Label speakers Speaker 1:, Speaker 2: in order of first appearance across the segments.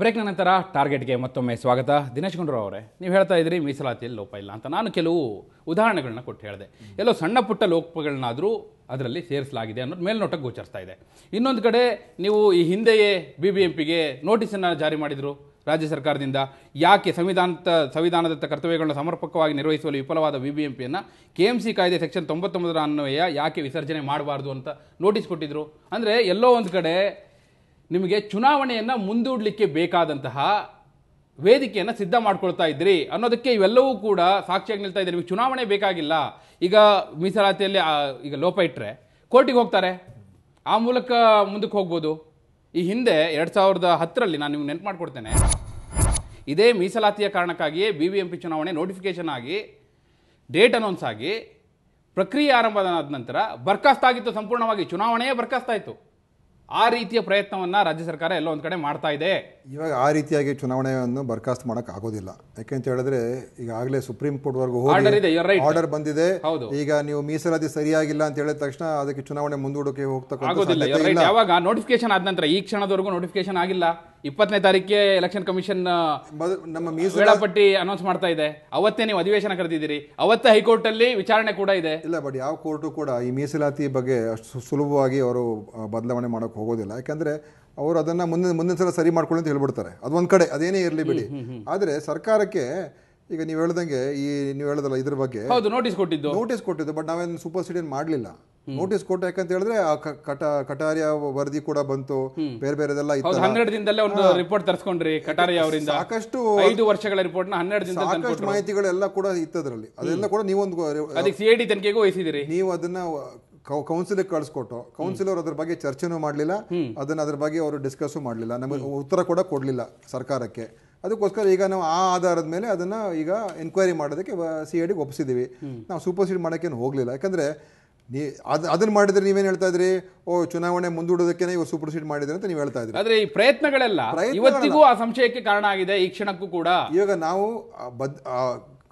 Speaker 1: ಬ್ರೇಕ್ನ ನಂತರ ಟಾರ್ಗೆಟ್ಗೆ ಮತ್ತೊಮ್ಮೆ ಸ್ವಾಗತ ದಿನೇಶ್ ಗುಂಡ್ರು ಅವರೇ ನೀವು ಹೇಳ್ತಾ ಇದ್ರಿ ಮೀಸಲಾತಿಯಲ್ಲಿ ಲೋಪ ಇಲ್ಲ ಅಂತ ನಾನು ಕೆಲವು ಉದಾಹರಣೆಗಳನ್ನ ಕೊಟ್ಟು ಹೇಳಿದೆ ಎಲ್ಲೋ ಸಣ್ಣ ಪುಟ್ಟ ಲೋಪಗಳನ್ನಾದರೂ ಅದರಲ್ಲಿ ಸೇರಿಸಲಾಗಿದೆ ಅನ್ನೋದು ಮೇಲ್ನೋಟಕ್ಕೆ ಗೋಚರಿಸ್ತಾ ಇದೆ ಇನ್ನೊಂದು ಕಡೆ ನೀವು ಈ ಹಿಂದೆಯೇ ಬಿ ಬಿ ಎಂ ಪಿಗೆ ನೋಟಿಸನ್ನು ಜಾರಿ ಮಾಡಿದರು ರಾಜ್ಯ ಸರ್ಕಾರದಿಂದ ಯಾಕೆ ಸಂವಿಧಾನದ ಸಂವಿಧಾನದತ್ತ ಕರ್ತವ್ಯಗಳನ್ನು ಸಮರ್ಪಕವಾಗಿ ನಿರ್ವಹಿಸುವಲ್ಲಿ ವಿಫಲವಾದ ಬಿ ಬಿ ಎಂ ಪಿಯನ್ನು ಕೆ ಎಮ್ ಸಿ ಕಾಯ್ದೆ ಸೆಕ್ಷನ್ ತೊಂಬತ್ತೊಂಬತ್ತರ ಅನ್ವಯ ಯಾಕೆ ವಿಸರ್ಜನೆ ಮಾಡಬಾರ್ದು ಅಂತ ನೋಟಿಸ್ ಕೊಟ್ಟಿದ್ರು ಅಂದರೆ ಎಲ್ಲೋ ಒಂದು ಕಡೆ ನಿಮಗೆ ಚುನಾವಣೆಯನ್ನು ಮುಂದೂಡಲಿಕ್ಕೆ ಬೇಕಾದಂತಹ ವೇದಿಕೆಯನ್ನು ಸಿದ್ಧ ಮಾಡಿಕೊಳ್ತಾ ಇದ್ದೀರಿ ಅನ್ನೋದಕ್ಕೆ ಇವೆಲ್ಲವೂ ಕೂಡ ಸಾಕ್ಷಿಯಾಗಿ ನಿಲ್ತಾ ಇದ್ದೀರಿ ನಿಮಗೆ ಚುನಾವಣೆ ಬೇಕಾಗಿಲ್ಲ ಈಗ ಮೀಸಲಾತಿಯಲ್ಲಿ ಈಗ ಲೋಪ ಇಟ್ಟರೆ ಕೋರ್ಟಿಗೆ ಹೋಗ್ತಾರೆ ಆ ಮೂಲಕ ಮುಂದಕ್ಕೆ ಹೋಗ್ಬೋದು ಈ ಹಿಂದೆ ಎರಡು ಸಾವಿರದ ಹತ್ತರಲ್ಲಿ ನಾನು ನಿಮ್ಗೆ ನೆನ್ಪು ಮಾಡಿಕೊಡ್ತೇನೆ ಇದೇ ಮೀಸಲಾತಿಯ ಕಾರಣಕ್ಕಾಗಿಯೇ ಬಿ ಬಿ ಎಂ ಪಿ ಚುನಾವಣೆ ನೋಟಿಫಿಕೇಷನ್ ಆಗಿ ಡೇಟ್ ಅನೌನ್ಸ್ ಆಗಿ ಪ್ರಕ್ರಿಯೆ ಆರಂಭದ ನಂತರ ಬರ್ಖಾಸ್ತಾಗಿತ್ತು ಸಂಪೂರ್ಣವಾಗಿ ಚುನಾವಣೆಯೇ ಬರ್ಖಾಸ್ತಾಯಿತು ಆ ರೀತಿಯ ಪ್ರಯತ್ನವನ್ನು ರಾಜ್ಯ ಸರ್ಕಾರ ಎಲ್ಲೋ ಒಂದು ಕಡೆ ಮಾಡ್ತಾ ಇದೆ
Speaker 2: ಇವಾಗ ಆ ರೀತಿಯಾಗಿ ಚುನಾವಣೆಯನ್ನು ಬರ್ಖಾಸ್ತ್ ಮಾಡಕ್ ಆಗೋದಿಲ್ಲ ಯಾಕೆಂತ ಹೇಳಿದ್ರೆ ಈಗಾಗಲೇ ಸುಪ್ರೀಂ ಕೋರ್ಟ್ ವರ್ಗ ಆರ್ಡರ್ ಬಂದಿದೆ ಈಗ ನೀವು ಮೀಸಲಾತಿ ಸರಿಯಾಗಿಲ್ಲ ಅಂತ ಹೇಳಿದ ತಕ್ಷಣ ಅದಕ್ಕೆ ಚುನಾವಣೆ ಮುಂದೂಡೋಕೆ ಹೋಗ್ತಾ
Speaker 1: ಯಾವಾಗ ನೋಟಿಫಿಕೇಶನ್ ಆದ ನಂತರ ಈ ಕ್ಷಣದವರೆಗೂ ನೋಟಿಫಿಕೇಶನ್ ಆಗಿಲ್ಲ ಇಪ್ಪತ್ತನೇ ತಾರೀಕಿಗೆ ಎಲೆಕ್ಷನ್ ಕಮಿಷನ್ ನಮ್ಮ ವೇಳಾಪಟ್ಟಿ ಅನೌನ್ಸ್ ಮಾಡ್ತಾ ಇದೆ ಅವತ್ತೇ ನೀವು ಅಧಿವೇಶನ ಕರೆದಿದ್ದೀರಿ ಅವತ್ತೇ ಹೈಕೋರ್ಟ್ ಅಲ್ಲಿ ವಿಚಾರಣೆ ಕೂಡ ಇದೆ ಇಲ್ಲ ಬಟ್ ಯಾವ ಕೋರ್ಟು
Speaker 2: ಕೂಡ ಈ ಮೀಸಲಾತಿ ಬಗ್ಗೆ ಅಷ್ಟು ಸುಲಭವಾಗಿ ಅವರು ಬದಲಾವಣೆ ಮಾಡೋಕೆ ಹೋಗೋದಿಲ್ಲ ಯಾಕಂದ್ರೆ ಅವರು ಅದನ್ನ ಮುಂದಿನ ಮುಂದಿನ ಸಲ ಸರಿ ಮಾಡ್ಕೊಳ್ಳಿ ಅಂತ ಹೇಳ್ಬಿಡ್ತಾರೆ ಅದೊಂದ್ ಕಡೆ ಅದೇನೇ ಇರಲಿ ಬಿಡಿ ಆದ್ರೆ ಸರ್ಕಾರಕ್ಕೆ ಈಗ ನೀವು ಹೇಳ್ದಂಗೆ ಈ ನೀವು ಹೇಳದಲ್ಲ ಇದ್ರ ಬಗ್ಗೆ ಹೌದು
Speaker 1: ನೋಟಿಸ್ ಕೊಟ್ಟಿದ್ದು ನೋಟಿಸ್ ಕೊಟ್ಟಿದ್ದು
Speaker 2: ಬಟ್ ನಾವೇನು ಸೂಪರ್ ಸಿಡಿಯನ್ ಮಾಡಲಿಲ್ಲ ನೋಟಿಸ್ ಕೊಟ್ಟ ಯಾಕಂತ ಹೇಳಿದ್ರೆ ಕಟ ಕಟಾರಿಯ ವರದಿ ಕೂಡ ಬಂತು ಬೇರೆ ಬೇರೆದೆಲ್ಲ ಹನ್ನೆರಡು ದಿನದಲ್ಲೇ ಒಂದು
Speaker 1: ರಿಪೋರ್ಟ್ ತರಿಸ್ಕೊಂಡ್ರಿ ಕಟಾರಿಯ ಅವರಿಂದ ಸಾಕಷ್ಟು ಐದು ವರ್ಷಗಳ ರಿಪೋರ್ಟ್ ನ ಹನ್ನೆರಡು ದಿನ ಸಾಕಷ್ಟು ಮಾಹಿತಿಗಳೆಲ್ಲ ಕೂಡ
Speaker 2: ಅದರಲ್ಲಿ ಅದೆಲ್ಲ
Speaker 1: ಕೂಡ ನೀವೊಂದು ಅದಕ್ಕೆ ಸಿ ವಹಿಸಿದಿರಿ
Speaker 2: ನೀವು ಅದನ್ನ ಕೌನ್ಸಿಲ್ ಕೌನ್ಸಿಲ್ ಕೌನ್ಸಿಲರ್ ಅದ್ರ ಬಗ್ಗೆ ಚರ್ಚೆನೂ ಮಾಡಲಿಲ್ಲ ಅದನ್ನ ಅದ್ರ ಬಗ್ಗೆ ಅವರು ಡಿಸ್ಕಸ್ ಮಾಡಲಿಲ್ಲ ನಮಗೆ ಉತ್ತರ ಕೂಡ ಕೊಡಲಿಲ್ಲ ಸರ್ಕಾರಕ್ಕೆ ಅದಕ್ಕೋಸ್ಕರ ಈಗ ನಾವು ಆ ಆಧಾರದ ಮೇಲೆ ಅದನ್ನ ಈಗ ಎನ್ಕ್ವೈರಿ ಮಾಡೋದಕ್ಕೆ ಸಿ ಐ ಡಿಗೆ ಒಪ್ಪಿಸಿದ್ದೀವಿ ನಾವು ಸೂಪರ್ಸೀಡ್ ಮಾಡೋಕ್ಕೇನು ಹೋಗಲಿಲ್ಲ ಯಾಕಂದರೆ ನೀ ಅದು ಅದನ್ನು ಮಾಡಿದರೆ ನೀವೇನು ಹೇಳ್ತಾ ಇದ್ರಿ ಓ ಚುನಾವಣೆ ಮುಂದೂಡೋದಕ್ಕೆ ಇವರು ಸೂಪರ್ ಸೀಟ್ ಮಾಡಿದ್ರೆ ಅಂತ ನೀವು ಹೇಳ್ತಾ ಇದ್ರಿ
Speaker 1: ಆದರೆ ಈ ಪ್ರಯತ್ನಗಳೆಲ್ಲ ಇವತ್ತಿಗೂ ಆ ಸಂಶಯಕ್ಕೆ ಕಾರಣ ಆಗಿದೆ ಈ ಕ್ಷಣಕ್ಕೂ ಕೂಡ
Speaker 2: ಇವಾಗ ನಾವು ಬದ್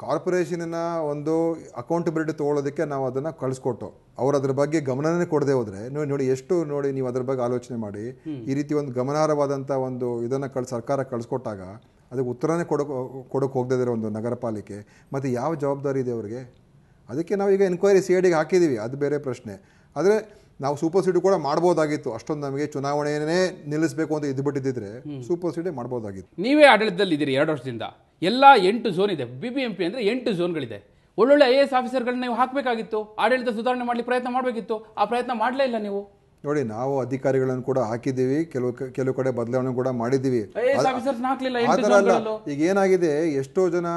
Speaker 2: ಕಾರ್ಪೊರೇಷನ್ನ ಒಂದು ಅಕೌಂಟಬಿಲಿಟಿ ತೊಗೊಳೋದಕ್ಕೆ ನಾವು ಅದನ್ನು ಕಳಿಸ್ಕೊಟ್ಟು ಅವ್ರು ಅದ್ರ ಬಗ್ಗೆ ಗಮನನೇ ಕೊಡದೆ ಹೋದರೆ ನೀವು ನೋಡಿ ಎಷ್ಟು ನೋಡಿ ನೀವು ಅದ್ರ ಬಗ್ಗೆ ಆಲೋಚನೆ ಮಾಡಿ ಈ ರೀತಿ ಒಂದು ಗಮನಾರ್ಹವಾದಂಥ ಒಂದು ಇದನ್ನು ಕಳ್ ಸರ್ಕಾರ ಕಳಿಸ್ಕೊಟ್ಟಾಗ ಅದಕ್ಕೆ ಉತ್ತರನೇ ಕೊಡೋಕೆ ಕೊಡೋಕೆ ಹೋಗದೇ ಒಂದು ನಗರ ಪಾಲಿಕೆ ಮತ್ತು ಯಾವ ಜವಾಬ್ದಾರಿ ಇದೆ ಅವರಿಗೆ ಅದಕ್ಕೆ ಈಗ ಎನ್ಕ್ವೈರಿ ಸಿ ಐ ಡಿಗೆ ಹಾಕಿದ್ದೀವಿ ಅದು ಬೇರೆ ಪ್ರಶ್ನೆ ಆದರೆ ನಾವು ಸೂಪರ್ ಸಿಟಿ ಕೂಡ ಮಾಡ್ಬೋದಾಗಿತ್ತು ಅಷ್ಟೊಂದು ನಮಗೆ ಚುನಾವಣೆಯೇ ನಿಲ್ಲಿಸಬೇಕು ಅಂತ ಇದ್ದು ಬಿಟ್ಟಿದ್ದಿದ್ರೆ ಸೂಪರ್ ಮಾಡಬಹುದಾಗಿತ್ತು ಮಾಡ್ಬೋದಾಗಿತ್ತು
Speaker 1: ನೀವೇ ಆಡಳಿತದಲ್ಲಿ ಇದ್ದೀರಿ ಎರಡು ವರ್ಷದಿಂದ ಎಲ್ಲ ಎಂಟು ಝೋನ್ ಇದೆ ಬಿ ಬಿ ಎಂ ಪಿ ಅಂದರೆ ಎಂಟು ಝೋನ್ಗಳಿದೆ ಒಳ್ಳೊಳ್ಳೆ ಐ ಎ ಎಸ್ ಆಫೀಸರ್ಗಳನ್ನ ನೀವು ಹಾಕಬೇಕಾಗಿತ್ತು ಆಡಳಿತ ಸುಧಾರಣೆ ಮಾಡಲಿ ಪ್ರಯತ್ನ ಮಾಡಬೇಕಿತ್ತು ಆ ಪ್ರಯತ್ನ ಮಾಡಲೇ ಇಲ್ಲ ನೀವು
Speaker 2: ನೋಡಿ ನಾವು ಅಧಿಕಾರಿಗಳನ್ನು ಕೂಡ ಹಾಕಿದ್ದೀವಿ ಕೆಲವು ಕೆಲವು ಕಡೆ ಬದಲಾವಣೆ ಕೂಡ ಮಾಡಿದ್ದೀವಿ ಈಗ ಏನಾಗಿದೆ ಎಷ್ಟೋ ಜನ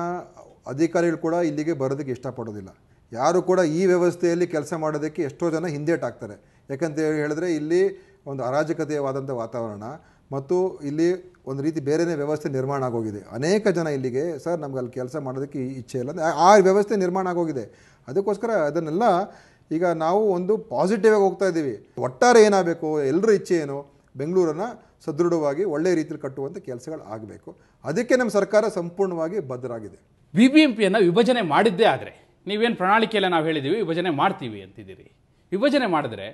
Speaker 2: ಅಧಿಕಾರಿಗಳು ಕೂಡ ಇಲ್ಲಿಗೆ ಬರೋದಕ್ಕೆ ಇಷ್ಟಪಡೋದಿಲ್ಲ ಯಾರು ಕೂಡ ಈ ವ್ಯವಸ್ಥೆಯಲ್ಲಿ ಕೆಲಸ ಮಾಡೋದಕ್ಕೆ ಎಷ್ಟೋ ಜನ ಹಿಂದೇಟಾಗ್ತಾರೆ ಯಾಕಂತ ಹೇಳಿದ್ರೆ ಇಲ್ಲಿ ಒಂದು ಅರಾಜಕತೆಯವಾದಂಥ ವಾತಾವರಣ ಮತ್ತು ಇಲ್ಲಿ ಒಂದು ರೀತಿ ಬೇರೆಯೇ ವ್ಯವಸ್ಥೆ ನಿರ್ಮಾಣ ಆಗೋಗಿದೆ ಅನೇಕ ಜನ ಇಲ್ಲಿಗೆ ಸರ್ ನಮ್ಗೆ ಅಲ್ಲಿ ಕೆಲಸ ಮಾಡೋದಕ್ಕೆ ಇಚ್ಛೆ ಇಲ್ಲ ಆ ವ್ಯವಸ್ಥೆ ನಿರ್ಮಾಣ ಆಗೋಗಿದೆ ಅದಕ್ಕೋಸ್ಕರ ಅದನ್ನೆಲ್ಲ ಈಗ ನಾವು ಒಂದು ಪಾಸಿಟಿವ್ ಆಗಿ ಹೋಗ್ತಾ ಇದ್ದೀವಿ ಒಟ್ಟಾರೆ ಏನಾಗಬೇಕು ಎಲ್ಲರ ಇಚ್ಛೆ ಏನು ಬೆಂಗಳೂರನ್ನು ಸದೃಢವಾಗಿ ಒಳ್ಳೆಯ ರೀತಿಯಲ್ಲಿ ಕಟ್ಟುವಂಥ ಕೆಲಸಗಳು ಆಗಬೇಕು ಅದಕ್ಕೆ ನಮ್ಮ ಸರ್ಕಾರ ಸಂಪೂರ್ಣವಾಗಿ
Speaker 1: ಬದ್ಧರಾಗಿದೆ ಬಿ ಬಿ ಎಂ ಪಿಯನ್ನು ವಿಭಜನೆ ಮಾಡಿದ್ದೇ ಆದರೆ ನೀವೇನು ಪ್ರಣಾಳಿಕೆಯಲ್ಲ ನಾವು ಹೇಳಿದ್ದೀವಿ ವಿಭಜನೆ ಮಾಡ್ತೀವಿ ಅಂತಿದ್ದೀರಿ ವಿಭಜನೆ ಮಾಡಿದ್ರೆ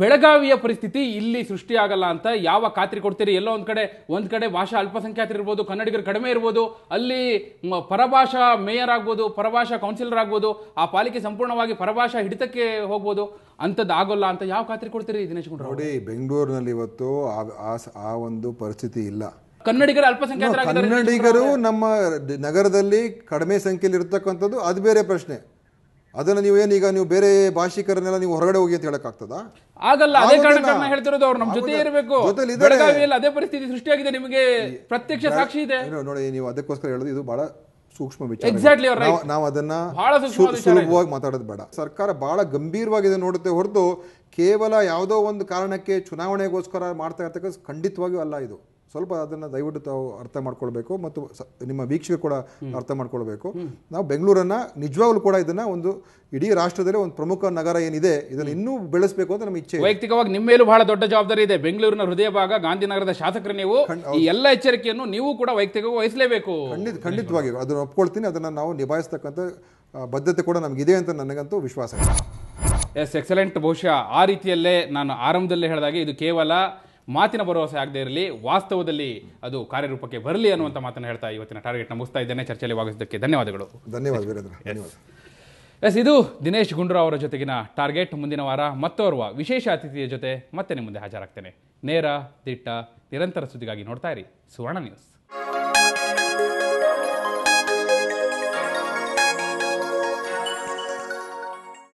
Speaker 1: ಬೆಳಗಾವಿಯ ಪರಿಸ್ಥಿತಿ ಇಲ್ಲಿ ಸೃಷ್ಟಿಯಾಗಲ್ಲ ಅಂತ ಯಾವ ಖಾತ್ರಿ ಕೊಡ್ತೀರಿ ಎಲ್ಲೋ ಒಂದು ಕಡೆ ಒಂದು ಕಡೆ ಭಾಷಾ ಅಲ್ಪಸಂಖ್ಯಾತರು ಕನ್ನಡಿಗರು ಕಡಿಮೆ ಇರ್ಬೋದು ಅಲ್ಲಿ ಪರಭಾಷಾ ಮೇಯರ್ ಆಗ್ಬೋದು ಪರಭಾಷಾ ಕೌನ್ಸಿಲರ್ ಆಗ್ಬೋದು ಆ ಪಾಲಿಕೆ ಸಂಪೂರ್ಣವಾಗಿ ಪರಭಾಷಾ ಹಿಡಿತಕ್ಕೆ ಹೋಗ್ಬೋದು ಅಂಥದ್ದು ಆಗೋಲ್ಲ ಅಂತ ಯಾವ ಖಾತ್ರಿ ಕೊಡ್ತೀರಿ ದಿನೇಶ್ ಗುಂಡ್ರು ನೋಡಿ
Speaker 2: ಬೆಂಗಳೂರಿನಲ್ಲಿ ಇವತ್ತು ಆ ಒಂದು ಪರಿಸ್ಥಿತಿ ಇಲ್ಲ
Speaker 1: ಕನ್ನಡಿಗರು ಅಲ್ಪಸಂಖ್ಯಾತರಾಗಿದ್ದಾರೆ ಕನ್ನಡಿಗರು
Speaker 2: ನಮ್ಮ ನಗರದಲ್ಲಿ ಕಡಿಮೆ ಸಂಖ್ಯೆಯಲ್ಲಿ ಇರತಕ್ಕಂಥದ್ದು ಅದು ಬೇರೆ ಪ್ರಶ್ನೆ ಅದನ್ನ ಅದನ್ನು ಈಗ ನೀವು ಬೇರೆ ಭಾಷಿಕರನ್ನೆಲ್ಲ ನೀವು ಹೊರಗಡೆ ಹೋಗಿ ಅಂತ ಹೇಳಕ್ಕಾಗ್ತದ
Speaker 1: ಆಗಲ್ಲ ಅದೇ ಕಾರಣಗಳನ್ನ ಹೇಳ್ತಿರೋದು ಅವ್ರು ನಮ್ಮ ಜೊತೆ ಇರಬೇಕು ಅದೇ ಪರಿಸ್ಥಿತಿ ಸೃಷ್ಟಿಯಾಗಿದೆ ನಿಮಗೆ ಪ್ರತ್ಯಕ್ಷ ಸಾಕ್ಷಿ ಇದೆ
Speaker 2: ನೋಡಿ ನೀವು ಅದಕ್ಕೋಸ್ಕರ ಹೇಳೋದು ಇದು ಬಹಳ ಸೂಕ್ಷ್ಮ ವಿಚಾರ ನಾವು ಅದನ್ನ ಸುಲಭವಾಗಿ ಮಾತಾಡೋದು ಬೇಡ ಸರ್ಕಾರ ಬಹಳ ಗಂಭೀರವಾಗಿದೆ ನೋಡುತ್ತೆ ಹೊರತು ಕೇವಲ ಯಾವುದೋ ಒಂದು ಕಾರಣಕ್ಕೆ ಚುನಾವಣೆಗೋಸ್ಕರ ಮಾಡ್ತಾ ಇರ್ತಕ್ಕಂಥ ಖಂಡಿತವಾಗಿಯೂ ಅಲ್ಲ ಇದು ಸ್ವಲ್ಪ ಅದನ್ನು ದಯವಿಟ್ಟು ತಾವು ಅರ್ಥ ಮಾಡ್ಕೊಳ್ಬೇಕು ಮತ್ತು ನಿಮ್ಮ ವೀಕ್ಷಕ ಕೂಡ ಅರ್ಥ ಮಾಡ್ಕೊಳ್ಬೇಕು ನಾವು ಬೆಂಗಳೂರನ್ನು ನಿಜವಾಗ್ಲೂ ಕೂಡ ಇದನ್ನ ಒಂದು ಇಡೀ ರಾಷ್ಟ್ರದಲ್ಲಿ ಒಂದು ಪ್ರಮುಖ ನಗರ ಏನಿದೆ ಇದನ್ನು ಇನ್ನೂ ಬೆಳೆಸಬೇಕು ಅಂತ ನಮ್ಮ ಇಚ್ಛೆ
Speaker 1: ವೈಯಕ್ತಿಕವಾಗಿ ನಿಮ್ಮ ಮೇಲೂ ಬಹಳ ದೊಡ್ಡ ಜವಾಬ್ದಾರಿ ಇದೆ ಬೆಂಗಳೂರಿನ ಹೃದಯ ಭಾಗ ಗಾಂಧಿನಗರದ ಶಾಸಕರು ನೀವು ಈ ಎಲ್ಲ ಎಚ್ಚರಿಕೆಯನ್ನು ನೀವು ಕೂಡ ವೈಯಕ್ತಿಕವಾಗಿ ವಹಿಸಲೇಬೇಕು ಖಂಡಿತ
Speaker 2: ಖಂಡಿತವಾಗಿ ಅದನ್ನು ಒಪ್ಕೊಳ್ತೀನಿ ಅದನ್ನು ನಾವು ನಿಭಾಯಿಸ್ತಕ್ಕಂಥ ಬದ್ಧತೆ ಕೂಡ ಇದೆ ಅಂತ ನನಗಂತೂ ವಿಶ್ವಾಸ
Speaker 1: ಎಸ್ ಎಕ್ಸಲೆಂಟ್ ಬಹುಶಃ ಆ ರೀತಿಯಲ್ಲೇ ನಾನು ಆರಂಭದಲ್ಲೇ ಹೇಳಿದಾಗೆ ಇದು ಕೇವಲ ಮಾತಿನ ಭರವಸೆ ಆಗದೆ ಇರಲಿ ವಾಸ್ತವದಲ್ಲಿ ಅದು ಕಾರ್ಯರೂಪಕ್ಕೆ ಬರಲಿ ಅನ್ನುವಂಥ ಮಾತನ್ನು ಹೇಳ್ತಾ ಇವತ್ತಿನ ಟಾರ್ಗೆಟ್ನ ಮುಗಿಸ್ತಾ ಇದ್ದೇನೆ ಚರ್ಚೆಯಲ್ಲಿ ವಾಗಿಸಿದ್ದಕ್ಕೆ ಧನ್ಯವಾದಗಳು ಧನ್ಯವಾದ ಧನ್ಯವಾದ ಎಸ್ ಇದು ದಿನೇಶ್ ಗುಂಡೂರಾವ್ ಅವರ ಜೊತೆಗಿನ ಟಾರ್ಗೆಟ್ ಮುಂದಿನ ವಾರ ಮತ್ತೋರ್ವ ವಿಶೇಷ ಅತಿಥಿಯ ಜೊತೆ ಮತ್ತೆ ನಿಮ್ಮ ಮುಂದೆ ಹಾಜರಾಗ್ತೇನೆ ನೇರ ದಿಟ್ಟ ನಿರಂತರ ಸುದ್ದಿಗಾಗಿ ನೋಡ್ತಾ ಇರಿ ಸುವರ್ಣ ನ್ಯೂಸ್